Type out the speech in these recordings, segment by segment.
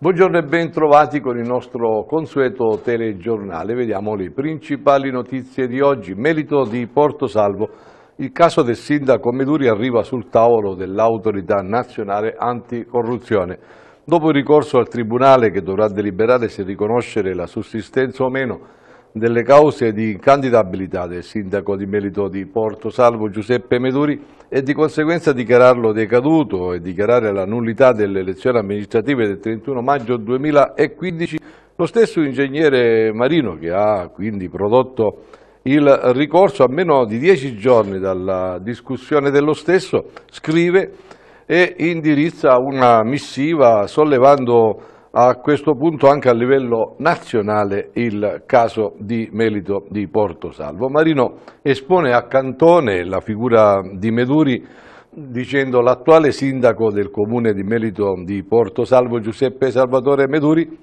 Buongiorno e bentrovati con il nostro consueto telegiornale. Vediamo le principali notizie di oggi. Merito di Porto Salvo. Il caso del sindaco Meduri arriva sul tavolo dell'autorità nazionale anticorruzione. Dopo il ricorso al tribunale che dovrà deliberare se riconoscere la sussistenza o meno delle cause di candidabilità del sindaco di merito di Porto Salvo Giuseppe Meduri e di conseguenza dichiararlo decaduto e dichiarare la nullità delle elezioni amministrative del 31 maggio 2015 lo stesso ingegnere Marino che ha quindi prodotto il ricorso a meno di dieci giorni dalla discussione dello stesso scrive e indirizza una missiva sollevando a questo punto anche a livello nazionale il caso di Melito di Porto Salvo. Marino espone a Cantone la figura di Meduri dicendo l'attuale sindaco del comune di Melito di Porto Salvo Giuseppe Salvatore Meduri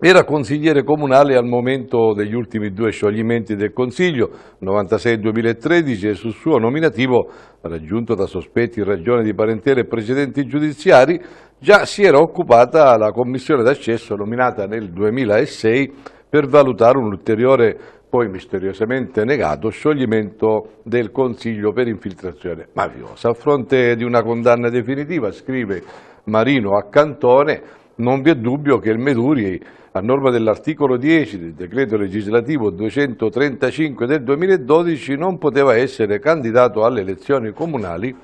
era consigliere comunale al momento degli ultimi due scioglimenti del Consiglio, 96-2013, e sul suo nominativo, raggiunto da sospetti in ragione di parentele e precedenti giudiziari, già si era occupata la commissione d'accesso nominata nel 2006 per valutare un ulteriore, poi misteriosamente negato, scioglimento del Consiglio per infiltrazione mafiosa. A fronte di una condanna definitiva, scrive Marino a Cantone, non vi è dubbio che il Meduri a norma dell'articolo 10 del decreto legislativo 235 del 2012 non poteva essere candidato alle elezioni comunali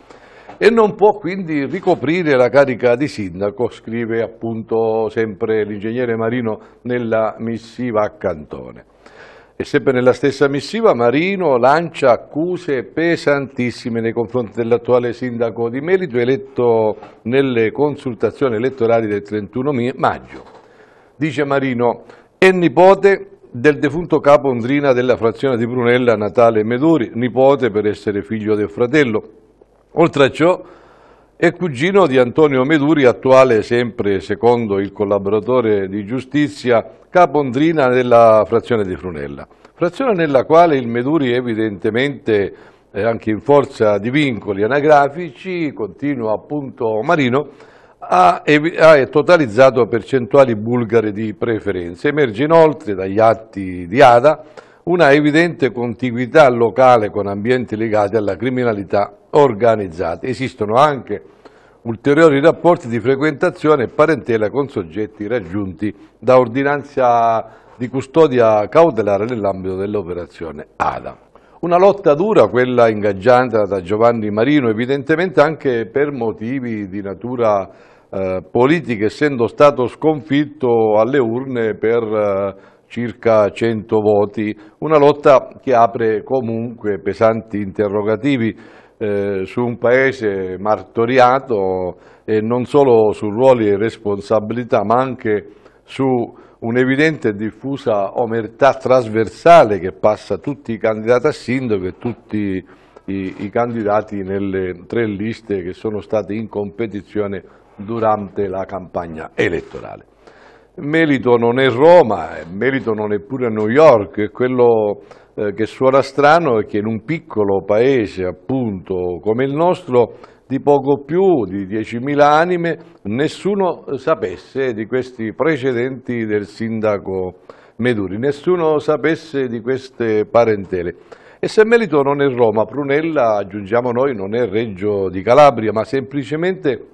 e non può quindi ricoprire la carica di sindaco, scrive appunto sempre l'ingegnere Marino nella missiva a Cantone. E sempre nella stessa missiva Marino lancia accuse pesantissime nei confronti dell'attuale sindaco di merito eletto nelle consultazioni elettorali del 31 maggio dice Marino, è nipote del defunto capo Ondrina della frazione di Brunella Natale Meduri, nipote per essere figlio del fratello. Oltre a ciò è cugino di Antonio Meduri, attuale sempre secondo il collaboratore di giustizia, capo Ondrina della frazione di Brunella. Frazione nella quale il Meduri evidentemente anche in forza di vincoli anagrafici continua appunto Marino ha, ha totalizzato percentuali bulgare di preferenze. Emerge inoltre dagli atti di ADA una evidente contiguità locale con ambienti legati alla criminalità organizzata. Esistono anche ulteriori rapporti di frequentazione e parentela con soggetti raggiunti da ordinanza di custodia cautelare nell'ambito dell'operazione ADA. Una lotta dura, quella ingaggiata da Giovanni Marino, evidentemente anche per motivi di natura eh, essendo stato sconfitto alle urne per eh, circa 100 voti, una lotta che apre comunque pesanti interrogativi eh, su un paese martoriato e non solo su ruoli e responsabilità, ma anche su un'evidente e diffusa omertà trasversale che passa tutti i candidati a sindaco e tutti i, i, candidati nelle tre liste che sono state in competizione durante la campagna elettorale. Merito non è Roma, eh, merito non è pure New York, è quello eh, che suona strano è che in un piccolo paese appunto come il nostro di poco più di 10.000 anime nessuno sapesse di questi precedenti del sindaco Meduri, nessuno sapesse di queste parentele. E se Melito non è Roma, Prunella, aggiungiamo noi, non è Reggio di Calabria, ma semplicemente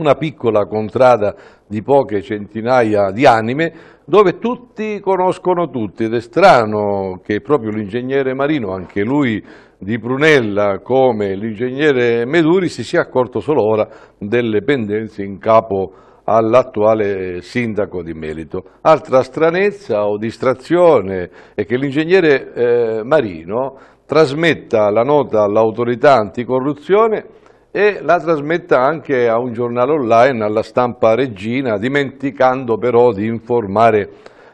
una piccola contrada di poche centinaia di anime dove tutti conoscono tutti ed è strano che proprio l'ingegnere Marino, anche lui di Prunella come l'ingegnere Meduri, si sia accorto solo ora delle pendenze in capo all'attuale sindaco di Merito. Altra stranezza o distrazione è che l'ingegnere eh, Marino trasmetta la nota all'autorità anticorruzione e la trasmetta anche a un giornale online, alla stampa regina, dimenticando però di informare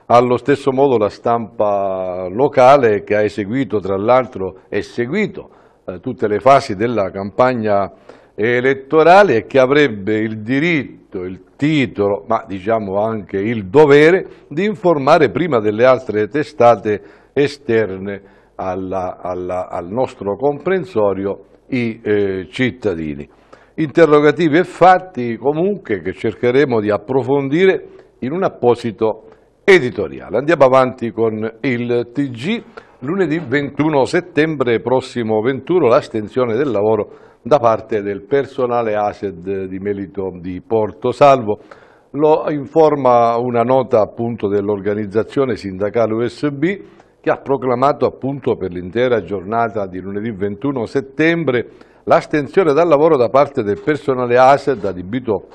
allo stesso modo la stampa locale che ha eseguito tra l'altro e seguito eh, tutte le fasi della campagna elettorale e che avrebbe il diritto, il titolo, ma diciamo anche il dovere di informare prima delle altre testate esterne alla, alla, al nostro comprensorio i eh, cittadini. Interrogativi e fatti comunque che cercheremo di approfondire in un apposito editoriale. Andiamo avanti con il TG. Lunedì 21 settembre prossimo 21 l'astensione del lavoro da parte del personale ASED di Melito di Porto Salvo. Lo informa una nota appunto dell'organizzazione sindacale USB che ha proclamato appunto per l'intera giornata di lunedì 21 settembre l'astensione dal lavoro da parte del personale ASED adibito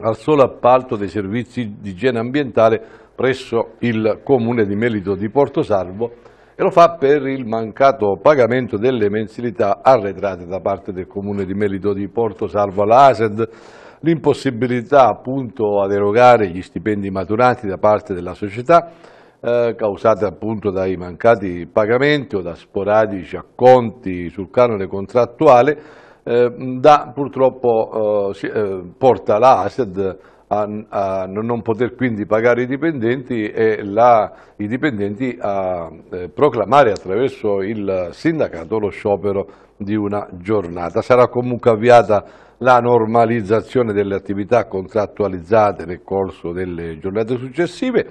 al solo appalto dei servizi di igiene ambientale presso il comune di Melito di Porto Salvo e lo fa per il mancato pagamento delle mensilità arretrate da parte del comune di Melito di Porto Salvo all'ASED, l'impossibilità appunto ad erogare gli stipendi maturati da parte della società eh, causate appunto dai mancati pagamenti o da sporadici acconti sul canone contrattuale, eh, da, purtroppo eh, eh, porta la ASED a, a, non poter quindi pagare i dipendenti e la, i dipendenti a eh, proclamare attraverso il sindacato lo sciopero di una giornata. Sarà comunque avviata la normalizzazione delle attività contrattualizzate nel corso delle giornate successive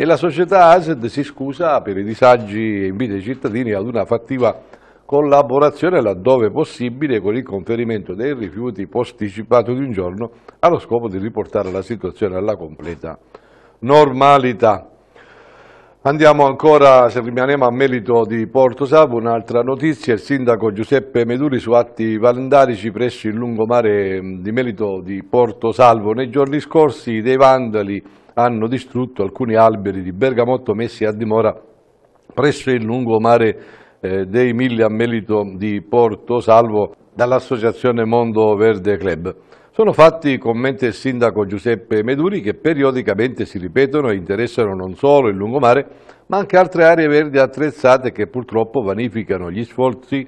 e la società ASED si scusa per i disagi e invita i cittadini ad una fattiva collaborazione laddove possibile con il conferimento dei rifiuti posticipato di un giorno allo scopo di riportare la situazione alla completa normalità. Andiamo ancora, se rimaniamo a merito di Porto Savo, un'altra notizia, il sindaco Giuseppe Meduri su atti valendarici presso il lungomare di merito di Porto Salvo. Nei giorni scorsi dei vandali hanno distrutto alcuni alberi di bergamotto messi a dimora presso il lungomare eh, dei Mille a Melito di Porto Salvo dall'associazione Mondo Verde Club. Sono fatti, commenta il sindaco Giuseppe Meduri, che periodicamente si ripetono e interessano non solo il lungomare, ma anche altre aree verdi attrezzate che purtroppo vanificano gli sforzi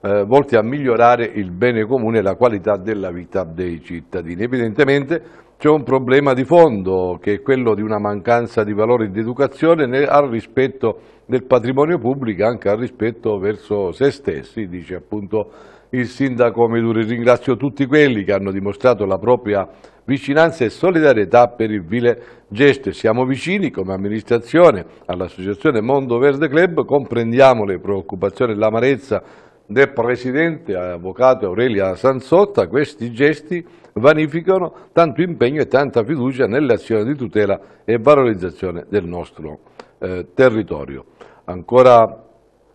eh, volti a migliorare il bene comune e la qualità della vita dei cittadini. Evidentemente c'è un problema di fondo che è quello di una mancanza di valori di educazione al rispetto del patrimonio pubblico, anche al rispetto verso se stessi, dice appunto il sindaco Meduri. Ringrazio tutti quelli che hanno dimostrato la propria vicinanza e solidarietà per il vile gesto. Siamo vicini come amministrazione all'Associazione Mondo Verde Club, comprendiamo le preoccupazioni e l'amarezza del Presidente, Avvocato Aurelia Sanzotta, questi gesti vanificano tanto impegno e tanta fiducia nelle azioni di tutela e valorizzazione del nostro eh, territorio. Ancora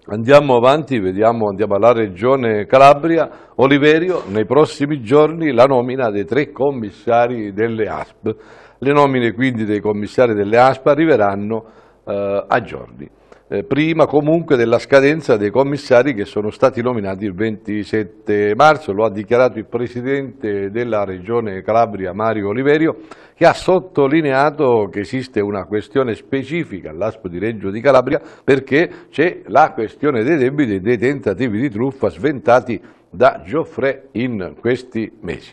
Andiamo avanti, vediamo, andiamo alla regione Calabria, Oliverio, nei prossimi giorni la nomina dei tre commissari delle ASP. Le nomine quindi dei commissari delle ASP arriveranno eh, a giorni eh, prima comunque della scadenza dei commissari che sono stati nominati il 27 marzo, lo ha dichiarato il Presidente della Regione Calabria Mario Oliverio che ha sottolineato che esiste una questione specifica all'Aspo di Reggio di Calabria perché c'è la questione dei debiti e dei tentativi di truffa sventati da Gioffre in questi mesi.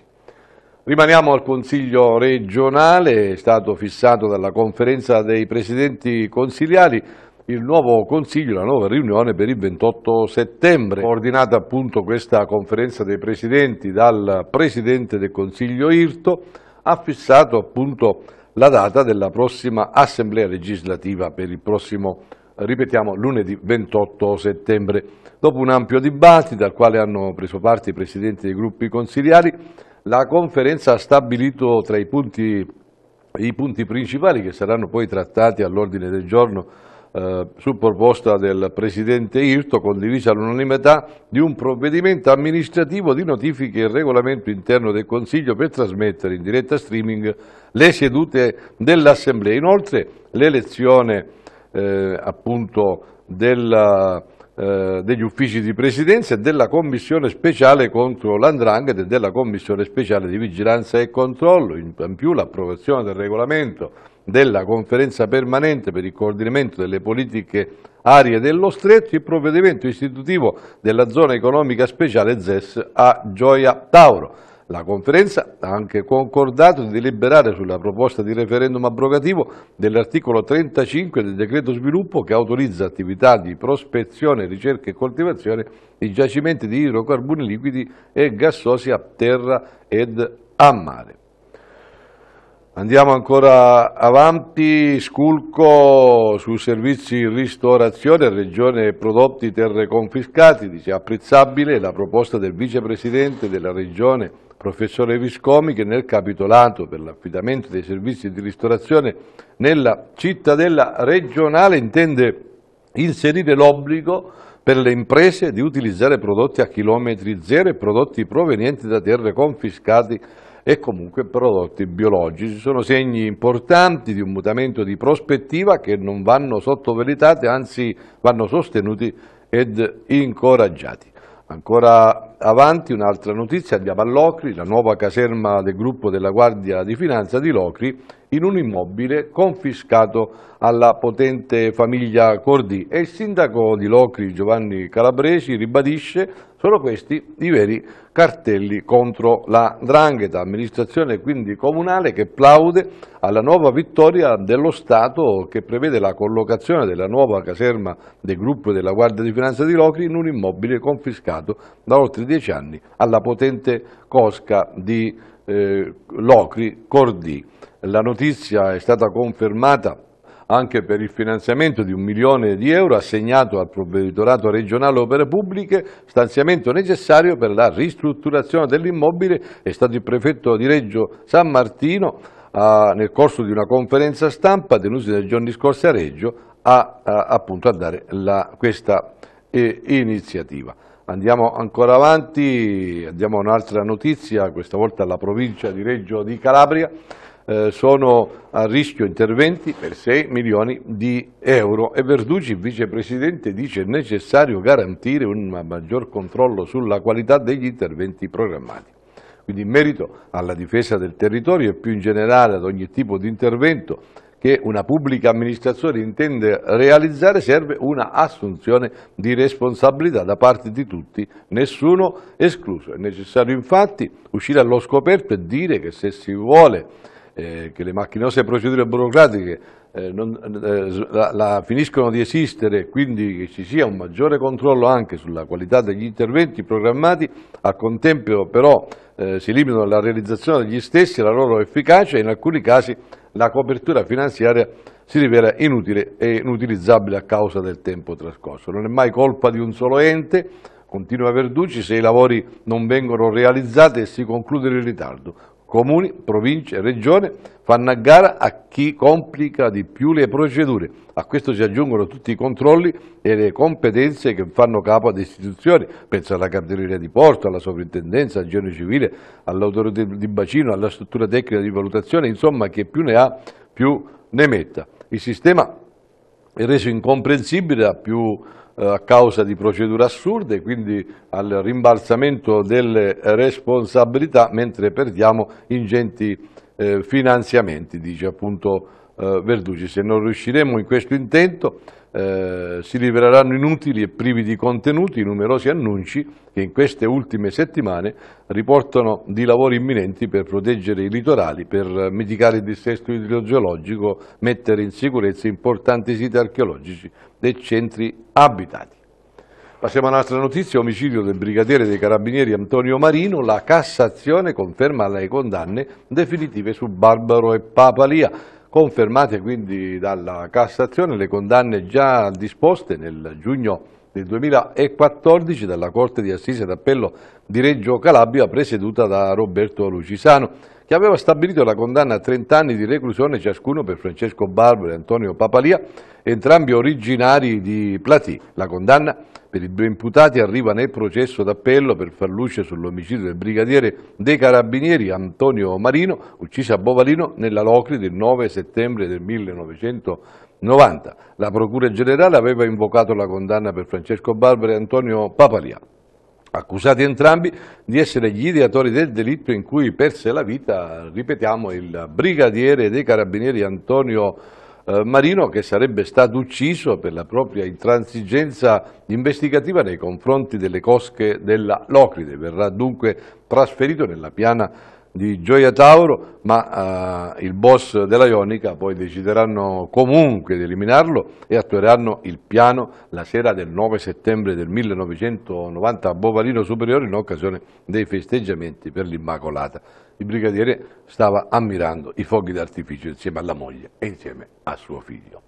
Rimaniamo al Consiglio regionale, è stato fissato dalla conferenza dei presidenti consigliari il nuovo Consiglio, la nuova riunione per il 28 settembre, ordinata appunto questa conferenza dei Presidenti dal Presidente del Consiglio Irto, ha fissato appunto la data della prossima Assemblea legislativa per il prossimo, ripetiamo, lunedì 28 settembre. Dopo un ampio dibattito al quale hanno preso parte i Presidenti dei gruppi consigliari, la conferenza ha stabilito tra i punti, i punti principali che saranno poi trattati all'ordine del giorno eh, su proposta del Presidente Irto, condivisa all'unanimità, di un provvedimento amministrativo di notifiche e regolamento interno del Consiglio per trasmettere in diretta streaming le sedute dell'Assemblea. Inoltre l'elezione eh, appunto della, eh, degli uffici di presidenza e della commissione speciale contro l'andrangheta e della commissione speciale di vigilanza e controllo, in più l'approvazione del regolamento della conferenza permanente per il coordinamento delle politiche aree dello Stretto, il provvedimento istitutivo della zona economica speciale ZES a Gioia Tauro. La conferenza ha anche concordato di deliberare sulla proposta di referendum abrogativo dell'articolo 35 del decreto sviluppo che autorizza attività di prospezione, ricerca e coltivazione di giacimenti di idrocarburi liquidi e gassosi a terra ed a mare. Andiamo ancora avanti, sculco sui servizi ristorazione, regione prodotti terre confiscati, dice apprezzabile la proposta del vicepresidente della regione, professore Viscomi, che nel capitolato per l'affidamento dei servizi di ristorazione nella cittadella regionale intende inserire l'obbligo per le imprese di utilizzare prodotti a chilometri zero e prodotti provenienti da terre confiscati e comunque prodotti biologici. Sono segni importanti di un mutamento di prospettiva che non vanno sottovalutati, anzi vanno sostenuti ed incoraggiati. Ancora avanti un'altra notizia, a Via la nuova caserma del gruppo della Guardia di Finanza di Locri in un immobile confiscato alla potente famiglia Cordì e il sindaco di Locri Giovanni Calabresi ribadisce sono questi i veri cartelli contro la Drangheta, amministrazione quindi comunale che plaude alla nuova vittoria dello Stato che prevede la collocazione della nuova caserma del gruppo della Guardia di Finanza di Locri in un immobile confiscato da oltre dieci anni alla potente cosca di eh, Locri Cordì. La notizia è stata confermata anche per il finanziamento di un milione di euro assegnato al provveditorato regionale opere pubbliche, stanziamento necessario per la ristrutturazione dell'immobile, è stato il prefetto di Reggio San Martino a, nel corso di una conferenza stampa tenuta nei giorni scorsi a Reggio a, a, appunto a dare la, questa eh, iniziativa. Andiamo ancora avanti, andiamo a un'altra notizia, questa volta alla provincia di Reggio di Calabria, eh, sono a rischio interventi per 6 milioni di euro e Verducci, vicepresidente, dice necessario garantire un maggior controllo sulla qualità degli interventi programmati. Quindi in merito alla difesa del territorio e più in generale ad ogni tipo di intervento che una pubblica amministrazione intende realizzare serve una assunzione di responsabilità da parte di tutti, nessuno escluso. È necessario infatti uscire allo scoperto e dire che se si vuole eh, che le, macchinose procedure burocratiche eh, non, eh, la, la finiscono di esistere, quindi che ci sia un maggiore controllo anche sulla qualità degli interventi programmati, al contempo però eh, si limitano alla realizzazione degli stessi, alla loro efficacia e in alcuni casi la copertura finanziaria si rivela inutile e inutilizzabile a causa del tempo trascorso. Non è mai colpa di un solo ente, continua Verducci, se i lavori non vengono realizzati e si concludono in ritardo. Comuni, province e regione fanno a gara a chi complica di più le procedure. A questo si aggiungono tutti i controlli e le competenze che fanno capo ad istituzioni, penso alla cartelleria di porto, alla sovrintendenza, al genio civile, all'autorità di bacino, alla struttura tecnica di valutazione, insomma che più ne ha più ne metta. Il sistema è reso incomprensibile da più eh, a causa di procedure assurde, quindi al rimbalzamento delle responsabilità, mentre perdiamo ingenti eh, finanziamenti, dice appunto eh, Verducci. Se non riusciremo in questo intento eh, si riveleranno inutili e privi di contenuti i numerosi annunci che in queste ultime settimane riportano di lavori imminenti per proteggere i litorali, per mitigare il dissesto idrogeologico, mettere in sicurezza importanti siti archeologici e centri abitati. Passiamo a un'altra notizia, omicidio del brigadiere dei carabinieri Antonio Marino, la Cassazione conferma le condanne definitive su Barbaro e Papalia. Confermate quindi dalla Cassazione le condanne già disposte nel giugno del 2014 dalla Corte di Assise d'Appello di Reggio Calabria presieduta da Roberto Lucisano che aveva stabilito la condanna a 30 anni di reclusione ciascuno per Francesco Barbaro e Antonio Papalia entrambi originari di Platì. La condanna per i due imputati arriva nel processo d'appello per far luce sull'omicidio del brigadiere dei carabinieri Antonio Marino, ucciso a Bovalino nella Locri del 9 settembre del 1990. La Procura Generale aveva invocato la condanna per Francesco Barbara e Antonio Papalia, accusati entrambi di essere gli ideatori del delitto in cui perse la vita, ripetiamo, il brigadiere dei carabinieri Antonio Marino eh, Marino che sarebbe stato ucciso per la propria intransigenza investigativa nei confronti delle cosche della Locride. Verrà dunque trasferito nella piana di Gioia Tauro, ma eh, il boss della Ionica poi decideranno comunque di eliminarlo e attueranno il piano la sera del 9 settembre del 1990 a Bovalino Superiore in occasione dei festeggiamenti per l'Immacolata. Il brigadiere stava ammirando i fuochi d'artificio insieme alla moglie e insieme a suo figlio.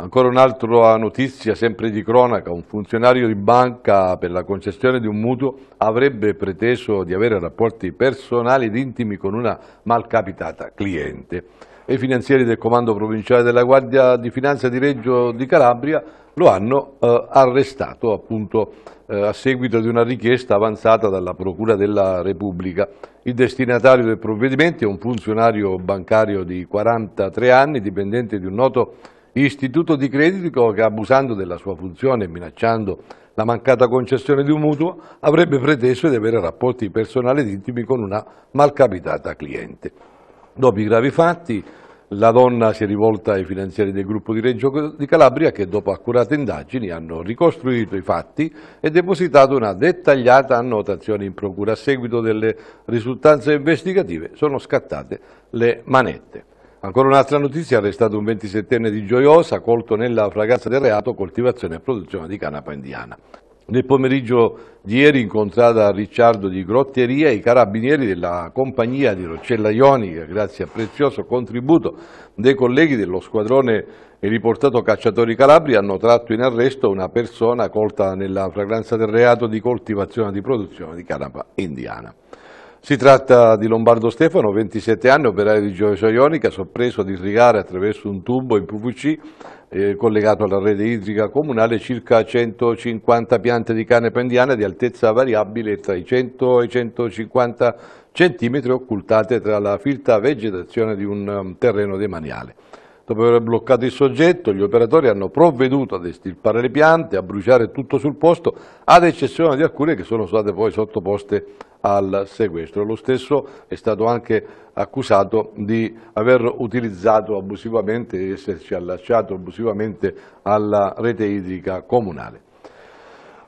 Ancora un'altra notizia, sempre di cronaca, un funzionario di banca per la concessione di un mutuo avrebbe preteso di avere rapporti personali ed intimi con una malcapitata cliente. i finanzieri del Comando Provinciale della Guardia di Finanza di Reggio di Calabria lo hanno eh, arrestato appunto eh, a seguito di una richiesta avanzata dalla Procura della Repubblica. Il destinatario del provvedimento è un funzionario bancario di 43 anni, dipendente di un noto istituto di credito che abusando della sua funzione e minacciando la mancata concessione di un mutuo avrebbe preteso di avere rapporti personali ed intimi con una malcapitata cliente. Dopo i gravi fatti la donna si è rivolta ai finanzieri del gruppo di Reggio di Calabria che dopo accurate indagini hanno ricostruito i fatti e depositato una dettagliata annotazione in procura. A seguito delle risultanze investigative sono scattate le manette. Ancora un'altra notizia, arrestato un 27enne di Gioiosa, colto nella fragranza del reato coltivazione e produzione di canapa indiana. Nel pomeriggio di ieri incontrata Ricciardo di Grotteria i carabinieri della compagnia di Roccella Ionica, grazie al prezioso contributo dei colleghi dello squadrone e riportato Cacciatori Calabri, hanno tratto in arresto una persona colta nella fragranza del reato di coltivazione e di produzione di canapa indiana. Si tratta di Lombardo Stefano, 27 anni, operaio di Gioia Ionica, sorpreso di irrigare attraverso un tubo in PVC eh, collegato alla rete idrica comunale circa 150 piante di canepa indiana di altezza variabile tra i 100 e i 150 centimetri occultate tra la filta vegetazione di un um, terreno demaniale. Dopo aver bloccato il soggetto, gli operatori hanno provveduto ad estirpare le piante, a bruciare tutto sul posto, ad eccezione di alcune che sono state poi sottoposte al sequestro. Lo stesso è stato anche accusato di aver utilizzato abusivamente, di essersi allacciato abusivamente alla rete idrica comunale.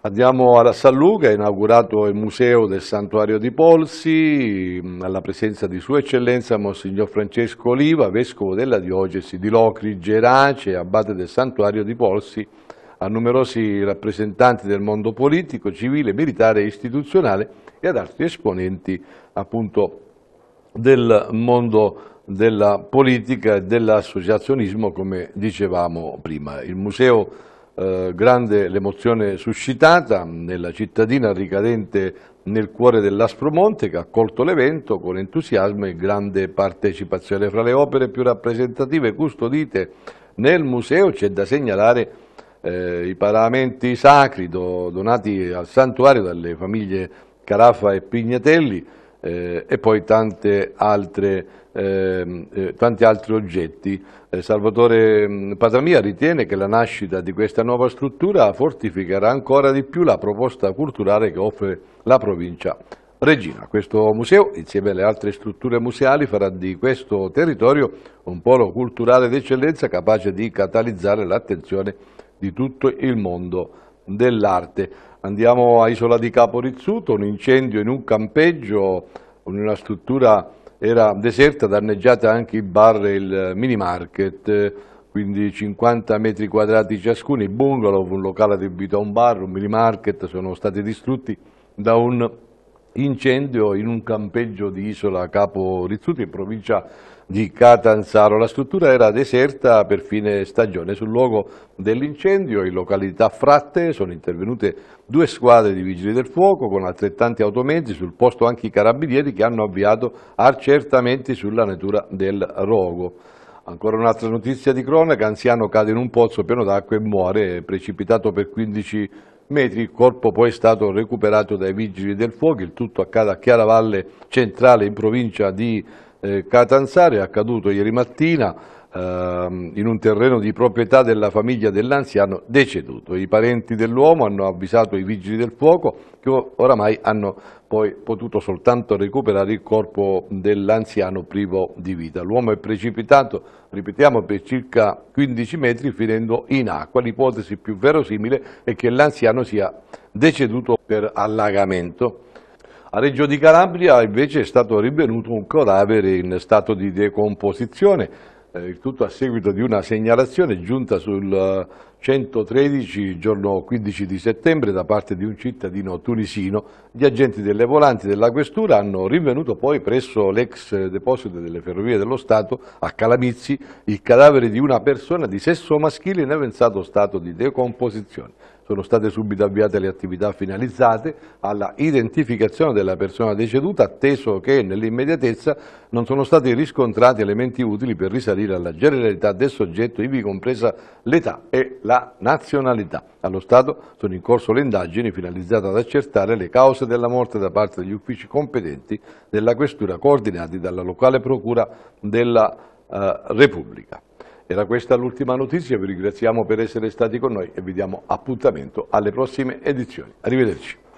Andiamo alla Salluga, è inaugurato il Museo del Santuario di Polsi, alla presenza di Sua Eccellenza Monsignor Francesco Oliva, Vescovo della Diocesi di Locri, Gerace, Abate del Santuario di Polsi, a numerosi rappresentanti del mondo politico, civile, militare e istituzionale e ad altri esponenti appunto del mondo della politica e dell'associazionismo come dicevamo prima. Il museo eh, grande l'emozione suscitata nella cittadina ricadente nel cuore dell'Aspromonte che ha accolto l'evento con entusiasmo e grande partecipazione. Fra le opere più rappresentative custodite nel museo c'è da segnalare eh, i paramenti sacri do, donati al santuario dalle famiglie Caraffa e Pignatelli eh, e poi tante altre eh, eh, tanti altri oggetti. Eh, Salvatore mm, Patamia ritiene che la nascita di questa nuova struttura fortificherà ancora di più la proposta culturale che offre la provincia Regina. Questo museo, insieme alle altre strutture museali, farà di questo territorio un polo culturale d'eccellenza capace di catalizzare l'attenzione di tutto il mondo dell'arte. Andiamo a Isola di Capo Rizzuto, un incendio in un campeggio, in una struttura era deserta, danneggiata anche il bar e il mini market, quindi 50 metri quadrati ciascuno, il bungalow, un locale adibito a un bar, un mini market, sono stati distrutti da un incendio in un campeggio di Isola a Capo Rizzuti, in provincia di Catanzaro. La struttura era deserta per fine stagione. Sul luogo dell'incendio in località Fratte sono intervenute due squadre di vigili del fuoco con altrettanti automezzi, sul posto anche i carabinieri che hanno avviato accertamenti sulla natura del rogo. Ancora un'altra notizia di cronaca, anziano cade in un pozzo pieno d'acqua e muore, precipitato per 15 metri, il corpo poi è stato recuperato dai vigili del fuoco, il tutto accade a Chiaravalle Centrale in provincia di eh, Catanzaro è accaduto ieri mattina ehm, in un terreno di proprietà della famiglia dell'anziano deceduto. I parenti dell'uomo hanno avvisato i vigili del fuoco che oramai hanno poi potuto soltanto recuperare il corpo dell'anziano privo di vita. L'uomo è precipitato, ripetiamo, per circa 15 metri finendo in acqua. L'ipotesi più verosimile è che l'anziano sia deceduto per allagamento. A Reggio di Calabria invece è stato rinvenuto un cadavere in stato di decomposizione, eh, tutto a seguito di una segnalazione giunta sul 113 giorno 15 di settembre da parte di un cittadino tunisino. Gli agenti delle volanti della questura hanno rinvenuto poi presso l'ex deposito delle ferrovie dello Stato a Calamizzi il cadavere di una persona di sesso maschile in avanzato stato di decomposizione. Sono state subito avviate le attività finalizzate alla identificazione della persona deceduta, atteso che nell'immediatezza non sono stati riscontrati elementi utili per risalire alla generalità del soggetto, ivi compresa l'età e la la nazionalità. Allo Stato sono in corso le indagini finalizzate ad accertare le cause della morte da parte degli uffici competenti della Questura coordinati dalla locale procura della eh, Repubblica. Era questa l'ultima notizia, vi ringraziamo per essere stati con noi e vi diamo appuntamento alle prossime edizioni. Arrivederci.